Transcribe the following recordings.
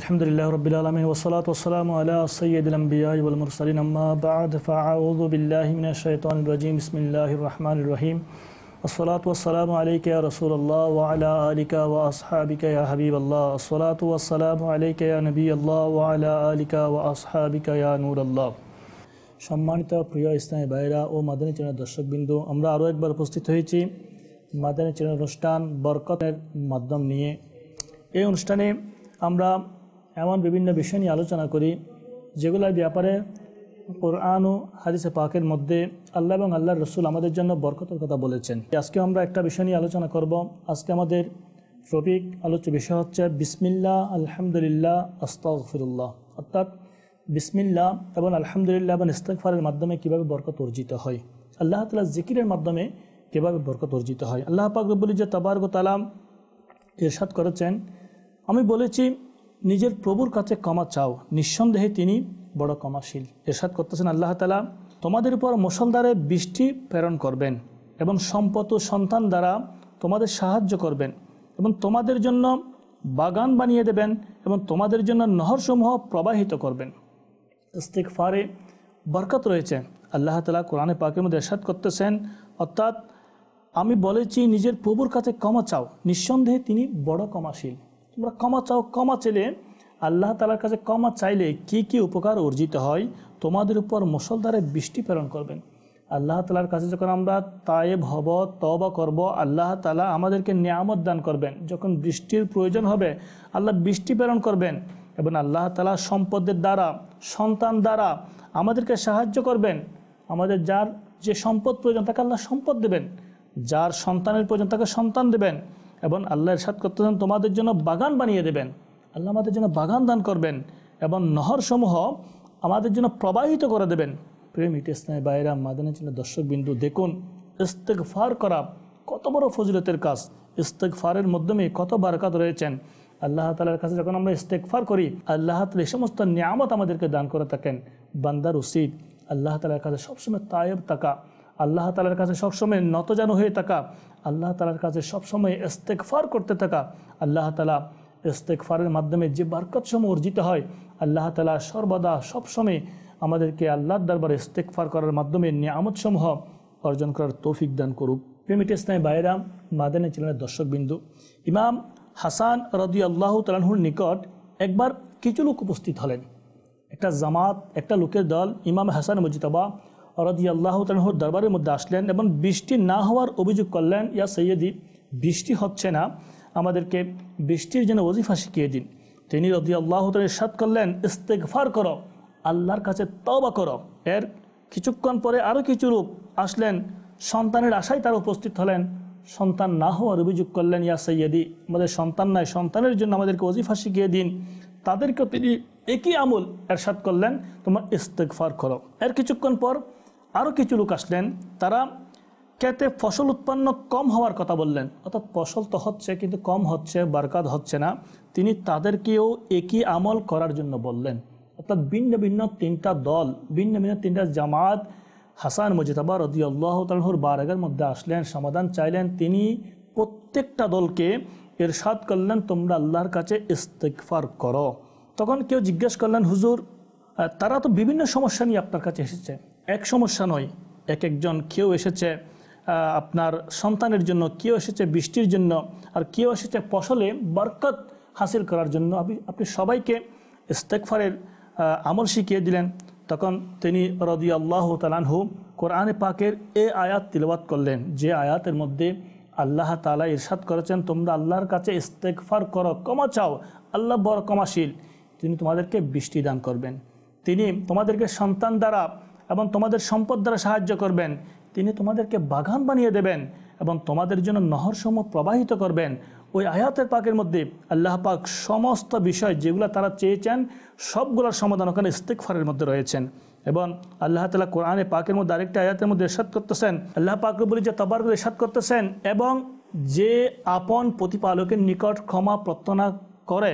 الحمد لله رب العالمين والصلاة والسلام على سيد الأنبياء والمرسلين أما بعد فأعوذ بالله من الشيطان الرجيم بسم الله الرحمن الرحيم الصلاة والسلام عليك يا رسول الله وعلى آلك وأصحابك يا حبيب الله الصلاة والسلام عليك يا نبي الله وعلى آلك وأصحابك يا نور الله সম্মানিত প্রিয় ইসলামী ভাইরা ও মাদানী চ্যানেল দর্শকবৃন্দ আমরা আরও একবার উপস্থিত হয়েছি মাদানী চ্যানেল অনুষ্ঠান বরকতের মাধ্যম নিয়ে এই অনুষ্ঠানে আমরা এমন বিভিন্ন বিষয় নিয়ে আলোচনা করি যেগুলোর ব্যাপারে কোরআন ও হাদিসে পাকের মধ্যে আল্লাহ এবং আল্লাহ রসুল আমাদের জন্য বরকতের কথা বলেছেন আজকে আমরা একটা বিষয় নিয়ে আলোচনা করব আজকে আমাদের টপিক আলোচ্য বিষয় হচ্ছে বিসমিল্লা আলহামদুলিল্লাহ আস্তাগফিরুল্লাহ অর্থাৎ বিসমিল্লা এবং আলহামদুলিল্লাহ এবং ইস্তেকফারের মাধ্যমে কীভাবে বরকত অর্জিত হয় আল্লাহ তালা জিকিরের মাধ্যমে কীভাবে বরকত অর্জিত হয় আল্লাহ পাক রব্বুল যে তাবার তালাম ইরশাদ করেছেন আমি বলেছি নিজের প্রভুর কাছে ক্ষমা চাও নিঃসন্দেহে তিনি বড় ক্ষমাশীল এরশাদ করতেছেন আল্লাহ তালা তোমাদের উপর মুসলদারে বৃষ্টি প্রেরণ করবেন এবং সম্পদ ও সন্তান দ্বারা তোমাদের সাহায্য করবেন এবং তোমাদের জন্য বাগান বানিয়ে দেবেন এবং তোমাদের জন্য নহরসমূহ প্রবাহিত করবেন ফারে বরকত রয়েছে আল্লাহ তালা কোরআনে পাকের মধ্যে এরশাদ করতেছেন অর্থাৎ আমি বলেছি নিজের প্রভুর কাছে ক্ষমা চাও নিঃসন্দেহে তিনি বড় ক্ষমাশীল তোমরা ক্ষমা চাও ক্ষমা চেলে আল্লাহ তালার কাছে ক্ষমা চাইলে কি কি উপকার অর্জিত হয় তোমাদের উপর মুসলধারে বৃষ্টি প্রেরণ করবেন আল্লাহ তালার কাছে যখন আমরা তায়েব হব তবা করব আল্লাহ তালা আমাদেরকে নিয়ামত দান করবেন যখন বৃষ্টির প্রয়োজন হবে আল্লাহ বৃষ্টি প্রেরণ করবেন এবং আল্লাহ তালা সম্পদের দ্বারা সন্তান দ্বারা আমাদেরকে সাহায্য করবেন আমাদের যার যে সম্পদ প্রয়োজন তাকে আল্লাহ সম্পদ দেবেন যার সন্তানের প্রয়োজন তাকে সন্তান দেবেন এবং আল্লাহ এরশাদ করতেছেন তোমাদের জন্য বাগান বানিয়ে দেবেন আল্লাহ আমাদের জন্য বাগান দান করবেন এবং নহরসমূহ আমাদের জন্য প্রবাহিত করে দেবেন প্রেম ইটেসনায় বাইরা মাদানের জন্য দর্শকবিন্দু দেখুন ফার করা কত বড় ফজিলতের কাজ ফারের মাধ্যমে কত বারকাত রয়েছেন আল্লাহ তালার কাছে যখন আমরা ফার করি আল্লাহ তালা এই সমস্ত নিয়ামত আমাদেরকে দান করে থাকেন বান্দার উচিত আল্লাহ তালার কাছে সবসময় তায়েব তাকা আল্লাহ তালার কাছে সবসময় নতজানু হয়ে থাকা আল্লাহ তালার কাছে সবসময় ইস্তেকফার করতে থাকা আল্লাহ তালা ইস্তেকফারের মাধ্যমে যে বারকতসমূহ অর্জিত হয় আল্লাহ তালা সর্বদা সবসময় আমাদেরকে আল্লাহর দরবারে ইস্তেকফার করার মাধ্যমে নিয়ামতসমূহ অর্জন করার তৌফিক দান করুক প্রেমিত ইসলাম বাইরাম মাদানী চ্যানেলের দর্শকবিন্দু ইমাম হাসান রদি আল্লাহ তালাহুর নিকট একবার কিছু লোক উপস্থিত হলেন একটা জামাত একটা লোকের দল ইমাম হাসান মজিতাবা রদি আল্লাহ তালহর দরবারের মধ্যে আসলেন এবং বৃষ্টি না হওয়ার অভিযোগ করলেন ইয়া সৈয়দি বৃষ্টি হচ্ছে না আমাদেরকে বৃষ্টির যেন ওজিফা শিখিয়ে দিন তিনি রদি আল্লাহ তালের সাত করলেন ইস্তেকফার করো আল্লাহর কাছে তবা করো এর কিছুক্ষণ পরে আরও কিছু রূপ আসলেন সন্তানের আশায় তারা উপস্থিত হলেন সন্তান না হওয়ার অভিযোগ করলেন ইয়া সৈয়দি আমাদের সন্তান নাই সন্তানের জন্য আমাদেরকে অজিফা শিখিয়ে দিন তাদেরকে তিনি একই আমল এরশাদ করলেন তোমার ইস্তেকফার করো এর কিছুক্ষণ পর আরও কিছু লোক আসলেন তারা কেতে ফসল উৎপন্ন কম হওয়ার কথা বললেন অর্থাৎ ফসল তো হচ্ছে কিন্তু কম হচ্ছে বারকাত হচ্ছে না তিনি তাদেরকেও একই আমল করার জন্য বললেন অর্থাৎ ভিন্ন ভিন্ন তিনটা দল ভিন্ন ভিন্ন তিনটা জামাত হাসান মুজিতাবা রদি আল্লাহ তালহুর বারাগের মধ্যে আসলেন সমাধান চাইলেন তিনি প্রত্যেকটা দলকে এরশাদ করলেন তোমরা আল্লাহর কাছে ইস্তেকফার করো তখন কেউ জিজ্ঞেস করলেন হুজুর তারা তো বিভিন্ন সমস্যা নিয়ে আপনার কাছে এসেছে এক সমস্যা নয় এক একজন কেউ এসেছে আপনার সন্তানের জন্য কেউ এসেছে বৃষ্টির জন্য আর কেউ এসেছে ফসলে বরকত হাসিল করার জন্য আপনি আপনি সবাইকে ইস্তেকফারের আমল শিখিয়ে দিলেন তখন তিনি রদি আল্লাহ তালানহু কোরআনে পাকের এ আয়াত তিলবাত করলেন যে আয়াতের মধ্যে আল্লাহ তালা ইরশাদ করেছেন তোমরা আল্লাহর কাছে ইস্তেকফার করো কমা চাও আল্লাহ বড় কমাশীল তিনি তোমাদেরকে বৃষ্টি দান করবেন তিনি তোমাদেরকে সন্তান দ্বারা এবং তোমাদের সম্পদ দ্বারা সাহায্য করবেন তিনি তোমাদেরকে বাগান বানিয়ে দেবেন এবং তোমাদের জন্য নহরসমূহ প্রবাহিত করবেন ওই আয়াতের পাকের মধ্যে আল্লাহ পাক সমস্ত বিষয় যেগুলো তারা চেয়েছেন সবগুলোর সমাধান ওখানে ইস্তেকফারের মধ্যে রয়েছেন এবং আল্লাহ তালা কোরআনে পাকের মধ্যে আরেকটা আয়াতের মধ্যে এরশাদ করতেছেন আল্লাহ বলি যে তবার এরশাদ করতেছেন এবং যে আপন প্রতিপালকের নিকট ক্ষমা প্রার্থনা করে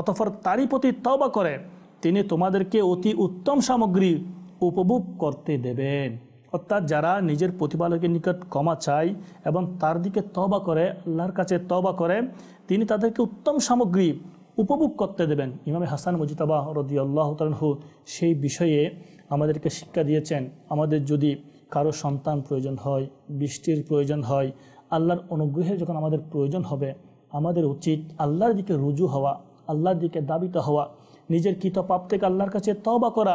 অতফর তারই প্রতি তবা করে তিনি তোমাদেরকে অতি উত্তম সামগ্রী উপভোগ করতে দেবেন অর্থাৎ যারা নিজের প্রতিপালকের নিকট ক্ষমা চায় এবং তার দিকে তবা করে আল্লাহর কাছে তবা করে তিনি তাদেরকে উত্তম সামগ্রী উপভোগ করতে দেবেন ইমামে হাসান মুজিতাবাহ রদি আল্লাহ তালহু সেই বিষয়ে আমাদেরকে শিক্ষা দিয়েছেন আমাদের যদি কারো সন্তান প্রয়োজন হয় বৃষ্টির প্রয়োজন হয় আল্লাহর অনুগ্রহের যখন আমাদের প্রয়োজন হবে আমাদের উচিত আল্লাহর দিকে রুজু হওয়া আল্লাহর দিকে দাবিত হওয়া নিজের পাপ থেকে আল্লাহর কাছে তবা করা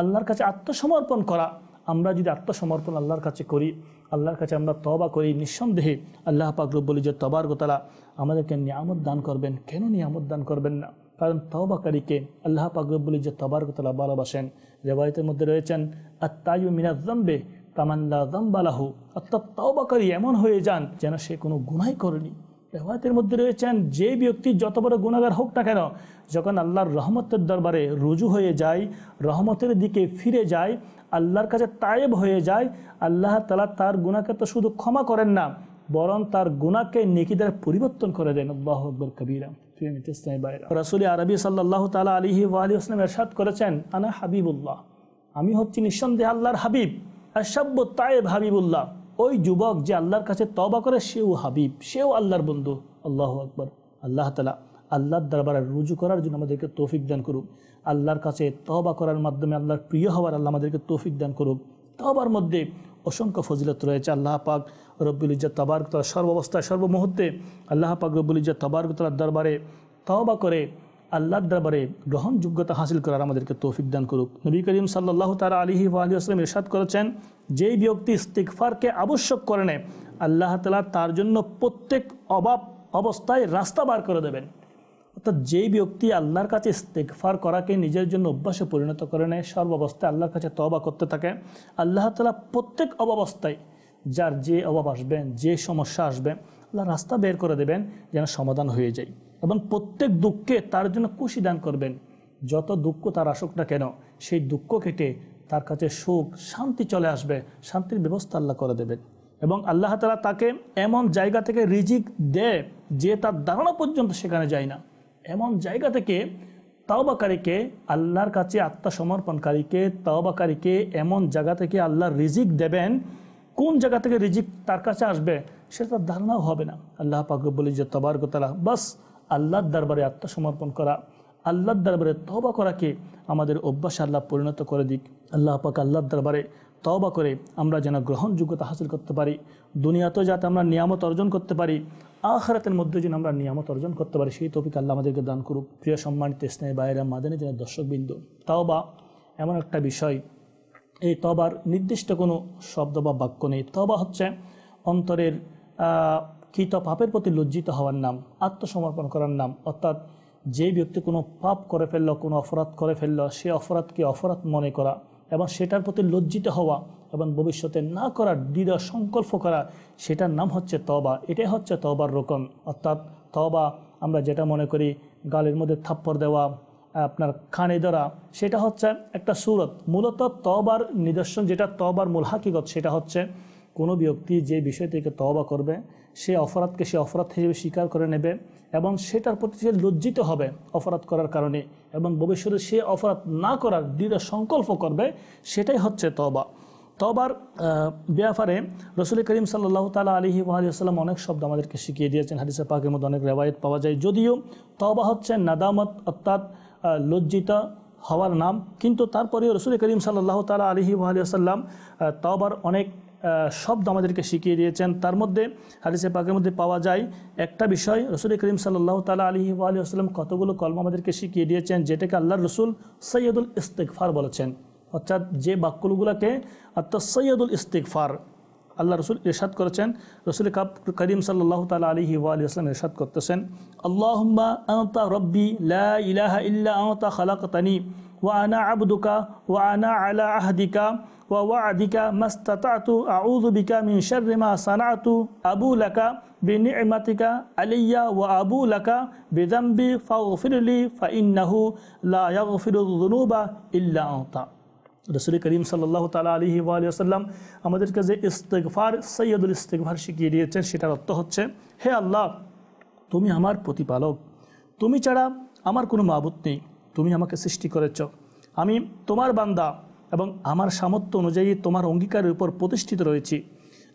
আল্লাহর কাছে আত্মসমর্পণ করা আমরা যদি আত্মসমর্পণ আল্লাহর কাছে করি আল্লাহর কাছে আমরা তবা করি নিঃসন্দেহে আল্লাহ পাকরব্বলি যে তবার গোতালা আমাদেরকে নিয়ামত দান করবেন কেন নিয়ামত দান করবেন না কারণ তবাকারীকে আল্লাহ পাকরব্বলি যে তবার গোতালা ভালোবাসেন রেবায়তের মধ্যে রয়েছেন আত্মায়ু জম্বে তামান্লা জম্বালাহু অর্থাৎ তবাকারী এমন হয়ে যান যেন সে কোনো গুনাই করেনি রেওয়ায়তের মধ্যে রয়েছেন যে ব্যক্তি যত বড় গুণাগার হোক না কেন যখন আল্লাহর রহমতের দরবারে রুজু হয়ে যায় রহমতের দিকে ফিরে যায় আল্লাহর কাছে তায়েব হয়ে যায় আল্লাহ তালা তার গুণাকে তো শুধু ক্ষমা করেন না বরং তার গুণাকে নেকিদার পরিবর্তন করে দেন আল্লাহ আকবর কবিরা রাসুলি আরবি সাল্লাহ তালা আলিহি ওয়ালি আসলাম এরশাদ করেছেন আনা হাবিবুল্লাহ আমি হচ্ছি নিঃসন্দেহ আল্লাহর হাবিব সব্য তায়েব হাবিবুল্লাহ ওই যুবক যে আল্লাহর কাছে তবা করে সেও হাবিব সেও আল্লাহর বন্ধু আল্লাহ আকবর আল্লাহ তালা আল্লাহর দরবারে রুজু করার জন্য আমাদেরকে তৌফিক দান করুক আল্লাহর কাছে তবা করার মাধ্যমে আল্লাহর প্রিয় হওয়ার আল্লাহ আমাদেরকে তৌফিক দান করুক তবার মধ্যে অসংখ্য ফজিলত রয়েছে আল্লাহ পাক রব্বুল ইজ্জা তবার সর্বাবস্থায় সর্বমুহূর্তে আল্লাহ পাক রব্বুল ইজ্জা তবার দরবারে তবা করে আল্লাহর দরবারে গ্রহণযোগ্যতা হাসিল করার আমাদেরকে তৌফিক দান করুক নবী করিম সাল্লাহ তালা আলহি আলী আসলাম ইরশাদ করেছেন যেই ব্যক্তি ইস্তিকফারকে আবশ্যক করে নেয় আল্লাহ তালা তার জন্য প্রত্যেক অভাব অবস্থায় রাস্তা বার করে দেবেন অর্থাৎ যেই ব্যক্তি আল্লাহর কাছে ইস্তেকফার করাকে নিজের জন্য অভ্যাসে পরিণত করে নেয় সর্বাবস্থায় আল্লাহর কাছে তবা করতে থাকে আল্লাহ তালা প্রত্যেক অবাবস্থায় যার যে অভাব আসবেন যে সমস্যা আসবে আল্লাহ রাস্তা বের করে দেবেন যেন সমাধান হয়ে যায় এবং প্রত্যেক দুঃখকে তার জন্য খুশি দান করবেন যত দুঃখ তার আসুক না কেন সেই দুঃখ কেটে তার কাছে সুখ শান্তি চলে আসবে শান্তির ব্যবস্থা আল্লাহ করে দেবেন এবং আল্লাহ তালা তাকে এমন জায়গা থেকে রিজিক দেয় যে তার ধারণা পর্যন্ত সেখানে যায় না এমন জায়গা থেকে তাওবাকারীকে আল্লাহর কাছে আত্মসমর্পণকারীকে তাওবাকারীকে এমন জায়গা থেকে আল্লাহ রিজিক দেবেন কোন জায়গা থেকে রিজিক তার কাছে আসবে সেটা তার ধারণাও হবে না আল্লাহ পাকবলি যে তবারকতলা বাস আল্লাহর দরবারে আত্মসমর্পণ করা আল্লাহর দরবারে তবা করাকে আমাদের অভ্যাসে আল্লাহ পরিণত করে দিক আল্লাহ পাক আল্লাহর দরবারে তবা করে আমরা যেন গ্রহণযোগ্যতা হাসিল করতে পারি দুনিয়াতেও যাতে আমরা নিয়ামত অর্জন করতে পারি আখরাতের মধ্যে যেন আমরা নিয়ামত অর্জন করতে পারি সেই তপিক আল্লাহ আমাদেরকে দান করুক প্রিয় সম্মানিত স্নেহ বাইরা মাদানী যেন দর্শকবৃন্দ তাও বা এমন একটা বিষয় এই তবার নির্দিষ্ট কোনো শব্দ বা বাক্য নেই তবা হচ্ছে অন্তরের কৃত পাপের প্রতি লজ্জিত হওয়ার নাম আত্মসমর্পণ করার নাম অর্থাৎ যে ব্যক্তি কোনো পাপ করে ফেললো কোনো অপরাধ করে ফেললো সে অপরাধকে অপরাধ মনে করা এবং সেটার প্রতি লজ্জিত হওয়া এবং ভবিষ্যতে না করার দৃঢ় সংকল্প করা সেটার নাম হচ্ছে তবা এটাই হচ্ছে তবার রোকন অর্থাৎ তবা আমরা যেটা মনে করি গালের মধ্যে থাপ্পড় দেওয়া আপনার খানে ধরা সেটা হচ্ছে একটা সুরত মূলত তবার নিদর্শন যেটা তবার মূল হাকিগত সেটা হচ্ছে কোনো ব্যক্তি যে বিষয় থেকে তবা করবে সে অপরাধকে সে অপরাধ হিসেবে স্বীকার করে নেবে এবং সেটার প্রতি সে লজ্জিত হবে অপরাধ করার কারণে এবং ভবিষ্যতে সে অপরাধ না করার দৃঢ় সংকল্প করবে সেটাই হচ্ছে তবা তবার ব্যাপারে রসুল করিম সাল্লাহ তালা আলহি ওয়াহালিয়াল্লাম অনেক শব্দ আমাদেরকে শিখিয়ে দিয়েছেন হাদিসে পাকের মধ্যে অনেক রেওয়ায়ত পাওয়া যায় যদিও তবা হচ্ছে নাদামত অর্থাৎ লজ্জিত হওয়ার নাম কিন্তু তারপরেও রসুল করিম সাল্লাহ তালা আলহি ওয়াহালিয়াল্লাম তবার অনেক শব্দ আমাদেরকে শিখিয়ে দিয়েছেন তার মধ্যে হাদিসে পাকের মধ্যে পাওয়া যায় একটা বিষয় রসুল করিম সাল্লাহ তালা আলী আলী আসলাম কতগুলো কলম আমাদেরকে শিখিয়ে দিয়েছেন যেটাকে আল্লাহ রসুল সৈয়দুল ইস্তেকফার বলেছেন অর্থাৎ যে বাক্যগুলোকে অর্থাৎ সৈয়দুল ইস্তেকফার আল্লাহ রসুল ইরশাদ করেছেন রসুল কাপ করিম সাল্লাহ তালা আলহি আসলাম ইরশাদ করতেছেন আল্লাহ আনতা রব্বি লা ইলাহা ইল্লা আনতা খালাকতানি وأنا عبدك وأنا على عهدك ووعدك ما استطعت أعوذ بك من شر ما صنعت أبو لك بنعمتك علي وأبو لك بذنبي فاغفر لي فإنه لا يغفر الذنوب إلا أنت রসুল করিম সাল্লাহ তালা আলহি وسلم আমাদেরকে যে ইস্তেকফার সৈয়দুল ইস্তেকফার শিখিয়ে দিয়েছেন সেটার অর্থ হচ্ছে হে আল্লাহ তুমি আমার প্রতিপালক তুমি ছাড়া আমার কোনো মাবুত নেই তুমি আমাকে সৃষ্টি করেছ আমি তোমার বান্দা এবং আমার সামর্থ্য অনুযায়ী তোমার অঙ্গীকারের উপর প্রতিষ্ঠিত রয়েছি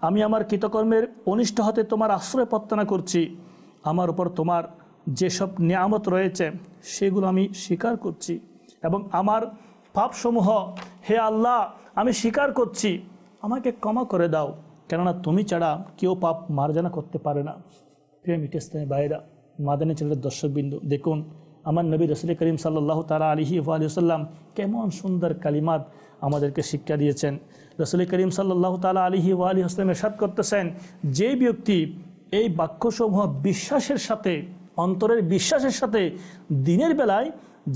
আমি আমার কৃতকর্মের অনিষ্ট হতে তোমার আশ্রয় প্রত্যানা করছি আমার উপর তোমার যেসব নিয়ামত রয়েছে সেগুলো আমি স্বীকার করছি এবং আমার পাপসমূহ হে আল্লাহ আমি স্বীকার করছি আমাকে ক্ষমা করে দাও কেননা তুমি ছাড়া কেউ পাপ মার্জনা করতে পারে না প্রিয় মিটেস্তানি বাইরা মাদানী ছেলের দর্শকবিন্দু দেখুন আমার নবী রসুল করিম সাল্লাহ তালা আলহি সাল্লাম কেমন সুন্দর কালিমাত আমাদেরকে শিক্ষা দিয়েছেন রসুল করিম সাল্লাহ তালা আলহি ওয়ালি আসলামের সাত করতেছেন যে ব্যক্তি এই বাক্যসমূহ বিশ্বাসের সাথে অন্তরের বিশ্বাসের সাথে দিনের বেলায়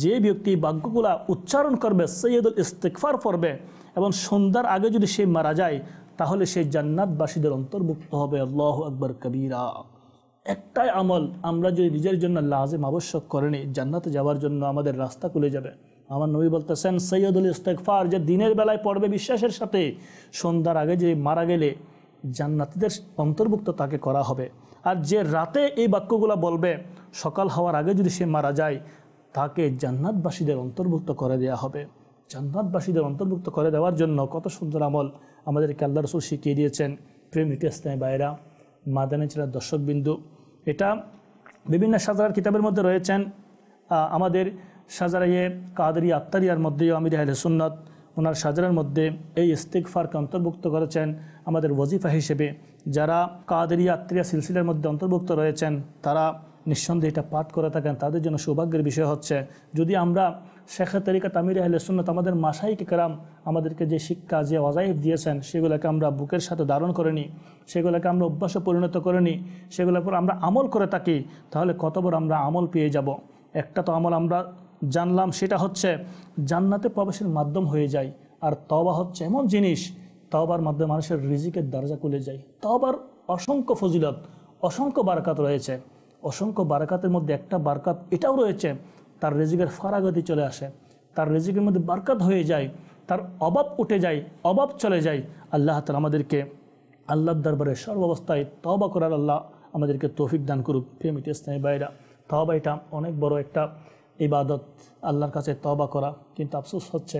যে ব্যক্তি বাক্যগুলা উচ্চারণ করবে সৈয়দুল ইস্তেকফার করবে এবং সন্ধ্যার আগে যদি সে মারা যায় তাহলে সে জান্নাতবাসীদের অন্তর্ভুক্ত হবে আল্লাহ আকবর কবিরা একটাই আমল আমরা যদি নিজের জন্য লাজেম আবশ্যক করেনি জান্নাতে যাওয়ার জন্য আমাদের রাস্তা খুলে যাবে আমার নবী বলতেছেন সৈয়দুল ইস্তেকফার যে দিনের বেলায় পড়বে বিশ্বাসের সাথে সন্ধ্যার আগে যে মারা গেলে জান্নাতিদের অন্তর্ভুক্ত তাকে করা হবে আর যে রাতে এই বাক্যগুলো বলবে সকাল হওয়ার আগে যদি সে মারা যায় তাকে জান্নাতবাসীদের অন্তর্ভুক্ত করে দেওয়া হবে জান্নাতবাসীদের অন্তর্ভুক্ত করে দেওয়ার জন্য কত সুন্দর আমল আমাদের আল্লাহ রসুল শিখিয়ে দিয়েছেন প্রেম ইতিহাস্তায় বাইরা মাদানে ছিল দর্শকবিন্দু এটা বিভিন্ন সাজারার কিতাবের মধ্যে রয়েছেন আমাদের সাজারাইয়ে কাদরি আত্মারিয়ার মধ্যেও আমির আহলে সুন্নত ওনার সাজারার মধ্যে এই ইস্তিকফারকে অন্তর্ভুক্ত করেছেন আমাদের ওজিফা হিসেবে যারা কাদরি আত্মিয়া সিলসিলার মধ্যে অন্তর্ভুক্ত রয়েছেন তারা নিঃসন্দেহে এটা পাঠ করে থাকেন তাদের জন্য সৌভাগ্যের বিষয় হচ্ছে যদি আমরা শেখা তালিকা তামির আহলে সুন্নত আমাদের মাসাইক কেরাম আমাদেরকে যে শিক্ষা যে অজাইব দিয়েছেন সেগুলোকে আমরা বুকের সাথে ধারণ করে নিই সেগুলোকে আমরা অভ্যাসে পরিণত করে নিই সেগুলোর পর আমরা আমল করে থাকি তাহলে কত বড় আমরা আমল পেয়ে যাব একটা তো আমল আমরা জানলাম সেটা হচ্ছে জান্নাতে প্রবেশের মাধ্যম হয়ে যায় আর তবা হচ্ছে এমন জিনিস তবার মাধ্যমে মানুষের রিজিকের দরজা খুলে যায় তবার অসংখ্য ফজিলত অসংখ্য বারাকাত রয়েছে অসংখ্য বারাকাতের মধ্যে একটা বারকাত এটাও রয়েছে তার রেজিকের ফারাগতি চলে আসে তার রেজিকের মধ্যে বারকাত হয়ে যায় তার অভাব উঠে যায় অভাব চলে যায় আল্লাহ তালা আমাদেরকে আল্লাহর দরবারে সর্বাবস্থায় তবা করার আল্লাহ আমাদেরকে তৌফিক দান করুক প্রেমিট ইসলামী বাইরা তবা এটা অনেক বড় একটা ইবাদত আল্লাহর কাছে তবা করা কিন্তু আফসোস হচ্ছে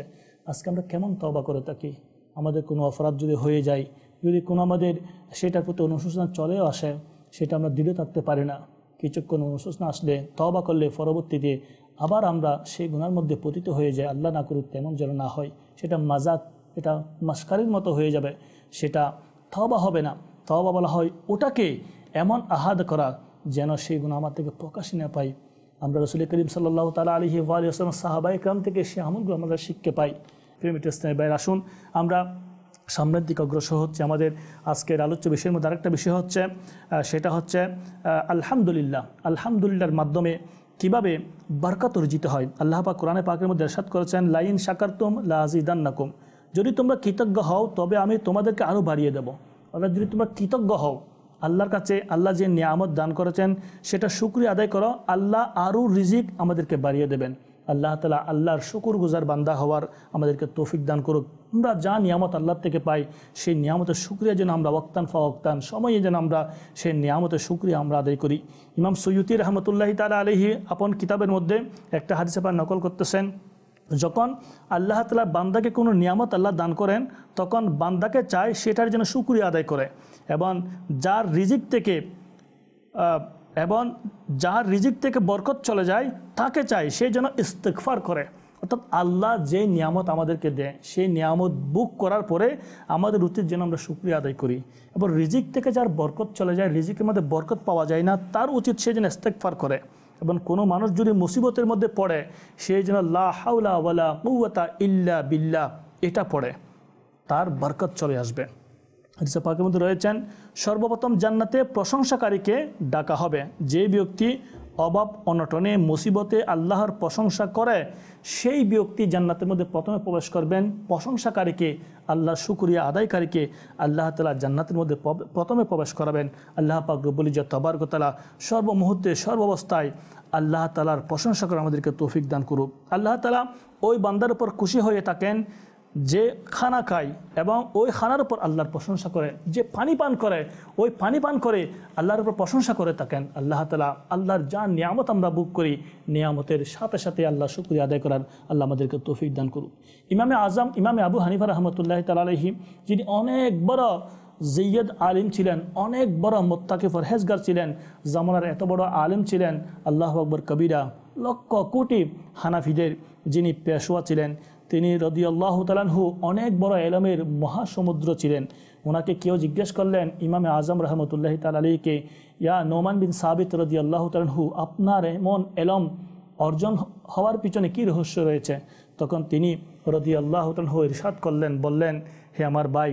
আজকে আমরা কেমন তবা করে থাকি আমাদের কোনো অপরাধ যদি হয়ে যায় যদি কোনো আমাদের সেটার প্রতি অনুশোচনা চলেও আসে সেটা আমরা দৃঢ় থাকতে পারি না কিছুক্ষণ অনুশোচনা আসলে তবা করলে পরবর্তীতে আবার আমরা সেই গুণার মধ্যে পতিত হয়ে যায় আল্লাহ না করুক তেমন যেন না হয় সেটা মাজাক এটা মাস্কারির মতো হয়ে যাবে সেটা তবা হবে না তবা বলা হয় ওটাকে এমন আহাদ করা যেন সেই গুণ আমার থেকে প্রকাশ না পাই আমরা রসুল করিম সাল্লাহ তালা আলহি ওয়াল সাহাবাই ক্রাম থেকে সে আমলগুলো আমরা শিখতে পাই প্রেমিট ইসলামের বাইরে আসুন আমরা সামনের দিকে অগ্রসর হচ্ছে আমাদের আজকের আলোচ্য বিষয়ের মধ্যে আরেকটা বিষয় হচ্ছে সেটা হচ্ছে আলহামদুলিল্লাহ আলহামদুলিল্লাহর মাধ্যমে কিভাবে বারকাত অর্জিত হয় আল্লাহ পাক কোরআনে পাকের মধ্যে আসাদ করেছেন লাইন সাকারতুম লাজিদান্নাকুম যদি তোমরা কৃতজ্ঞ হও তবে আমি তোমাদেরকে আরও বাড়িয়ে দেবো অর্থাৎ যদি তোমরা কৃতজ্ঞ হও আল্লাহর কাছে আল্লাহ যে নিয়ামত দান করেছেন সেটা শুক্রিয়া আদায় করো আল্লাহ আরও রিজিক আমাদেরকে বাড়িয়ে দেবেন আল্লাহ তালা আল্লাহর শুকুর গুজার বান্দা হওয়ার আমাদেরকে তৌফিক দান করুক আমরা যা নিয়ামত আল্লাহ থেকে পাই সেই নিয়ামতের সুক্রিয়া যেন আমরা অক্তান ফা ওক্তান সময়ে যেন আমরা সেই নিয়ামতের শুক্রিয়া আমরা আদায় করি ইমাম সৈয়দি রহমতুল্লাহি তালা আলহি আপন কিতাবের মধ্যে একটা হাদিসে পার নকল করতেছেন যখন আল্লাহ তালা বান্দাকে কোনো নিয়ামত আল্লাহ দান করেন তখন বান্দাকে চায় সেটার যেন সুক্রিয়া আদায় করে এবং যার রিজিক থেকে এবং যার রিজিক থেকে বরকত চলে যায় তাকে চায় সে যেন ইস্তেকফার করে অর্থাৎ আল্লাহ যে নিয়ামত আমাদেরকে দেয় সেই নিয়ামত বুক করার পরে আমাদের উচিত যেন আমরা সুক্রিয়া আদায় করি এবং রিজিক থেকে যার বরকত চলে যায় রিজিকের মধ্যে বরকত পাওয়া যায় না তার উচিত সে যেন ইস্তেকফার করে এবং কোনো মানুষ যদি মুসিবতের মধ্যে পড়ে সে যেন লা ওয়ালা ইল্লা বিল্লা এটা পড়ে তার বরকত চলে আসবে মধ্যে রয়েছেন সর্বপ্রথম জান্নাতে প্রশংসাকারীকে ডাকা হবে যে ব্যক্তি অভাব অনটনে মুসিবতে আল্লাহর প্রশংসা করে সেই ব্যক্তি জান্নাতের মধ্যে প্রথমে প্রবেশ করবেন প্রশংসাকারীকে আল্লাহ শুক্রিয়া আদায়কারীকে আল্লাহ তালা জান্নাতের মধ্যে প্রথমে প্রবেশ করাবেন আল্লাহ পাক রব্বুল ইজত তবারকতালা সর্বমুহূর্তে সর্বাবস্থায় আল্লাহ তালার প্রশংসা করে আমাদেরকে তৌফিক দান করুক আল্লাহ তালা ওই বান্দার উপর খুশি হয়ে থাকেন যে খানা খায় এবং ওই খানার উপর আল্লাহর প্রশংসা করে যে পানি পান করে ওই পানি পান করে আল্লাহর উপর প্রশংসা করে থাকেন আল্লাহ তালা আল্লাহর যা নিয়ামত আমরা বুক করি নিয়ামতের সাথে সাথে আল্লাহ শুক্রিয়া আদায় করার আল্লাহ আমাদেরকে তৌফিক দান করুক ইমামে আজম ইমামে আবু হানিফা রহমতুল্লাহ তালাহি যিনি অনেক বড় জৈয়দ আলিম ছিলেন অনেক বড় মোত্তাকে ফরহেজগার ছিলেন জামানার এত বড় আলিম ছিলেন আল্লাহ আকবর কবিরা লক্ষ কোটি হানাফিদের যিনি পেশোয়া ছিলেন তিনি রদিয়াল্লাহ তালানহু অনেক বড় এলমের মহাসমুদ্র ছিলেন ওনাকে কেউ জিজ্ঞেস করলেন ইমামে আজম রহমতুল্লাহ তাল আলীকে ইয়া নোমান বিন সাবিত রদিয়াল্লাহ তালানহু আপনার এমন এলম অর্জন হওয়ার পিছনে কি রহস্য রয়েছে তখন তিনি রদিয়াল্লাহ তালহু ইরশাদ করলেন বললেন হে আমার ভাই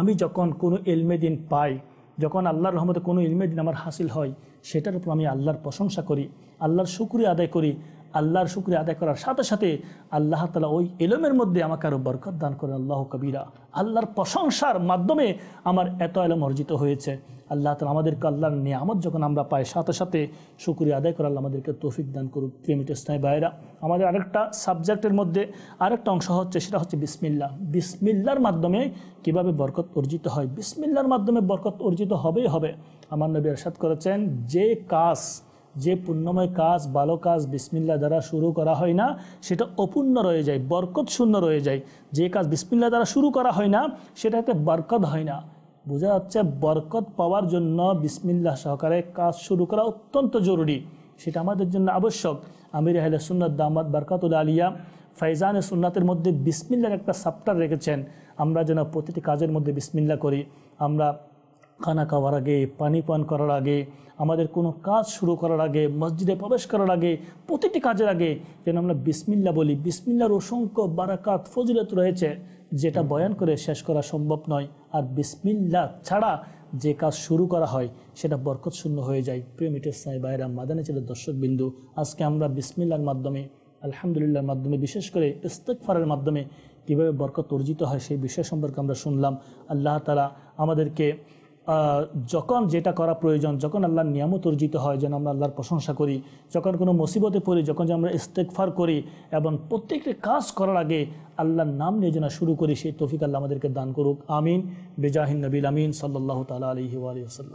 আমি যখন কোনো এলমে দিন পাই যখন আল্লাহর রহমতে কোনো ইলমে দিন আমার হাসিল হয় সেটার উপর আমি আল্লাহর প্রশংসা করি আল্লাহর শুক্রিয়া আদায় করি আল্লাহর শুক্রিয়া আদায় করার সাথে সাথে আল্লাহ তালা ওই এলমের মধ্যে আমাকে আরও বরকত দান করেন আল্লাহ কবিরা আল্লাহর প্রশংসার মাধ্যমে আমার এত এলম অর্জিত হয়েছে আল্লাহ তালা আমাদেরকে আল্লাহর নিয়ামত যখন আমরা পাই সাথে সাথে শুক্রিয়া আদায় করে আল্লাহ আমাদেরকে তৌফিক দান করুক প্রিয়মিটার স্নায় বাইরা আমাদের আরেকটা সাবজেক্টের মধ্যে আরেকটা অংশ হচ্ছে সেটা হচ্ছে বিসমিল্লা বিসমিল্লার মাধ্যমে কিভাবে বরকত অর্জিত হয় বিসমিল্লার মাধ্যমে বরকত অর্জিত হবেই হবে আমার নবী এরশাদ করেছেন যে কাজ যে পুণ্যময় কাজ ভালো কাজ বিসমিল্লা দ্বারা শুরু করা হয় না সেটা অপূর্ণ রয়ে যায় বরকত শূন্য রয়ে যায় যে কাজ বিসমিল্লা দ্বারা শুরু করা হয় না সেটাতে বরকত হয় না বোঝা যাচ্ছে বরকত পাওয়ার জন্য বিসমিল্লা সহকারে কাজ শুরু করা অত্যন্ত জরুরি সেটা আমাদের জন্য আবশ্যক আমির আহলে সুন্নত দামাদ বরকাতুল আলিয়া ফাইজানে সুন্নাতের মধ্যে বিসমিল্লার একটা সাপ্টার রেখেছেন আমরা যেন প্রতিটি কাজের মধ্যে বিসমিল্লা করি আমরা খানা খাওয়ার আগে পানি পান করার আগে আমাদের কোনো কাজ শুরু করার আগে মসজিদে প্রবেশ করার আগে প্রতিটি কাজের আগে যেন আমরা বিসমিল্লা বলি বিসমিল্লার অসংখ্য বারাকাত ফজিলত রয়েছে যেটা বয়ান করে শেষ করা সম্ভব নয় আর বিসমিল্লা ছাড়া যে কাজ শুরু করা হয় সেটা বরকতশূন্য হয়ে যায় প্রিয় মিটের সাহেব বাইরা মাদানে ছেলে দর্শকবিন্দু আজকে আমরা বিসমিল্লার মাধ্যমে আলহামদুলিল্লাহর মাধ্যমে বিশেষ করে ইস্তেকফারের মাধ্যমে কীভাবে বরকত অর্জিত হয় সেই বিষয় সম্পর্কে আমরা শুনলাম আল্লাহ তালা আমাদেরকে যখন যেটা করা প্রয়োজন যখন আল্লাহর নিয়ামত অর্জিত হয় যেন আমরা আল্লাহর প্রশংসা করি যখন কোনো মুসিবতে পড়ি যখন যে আমরা ইস্তেকফার করি এবং প্রত্যেকটি কাজ করার আগে আল্লাহর নাম নিয়ে যেন শুরু করি সেই তফিক আল্লাহ আমাদেরকে দান করুক আমিন বেজাহিন নবীল আমিন সাল্লাহ তালা আলহি আলিয়া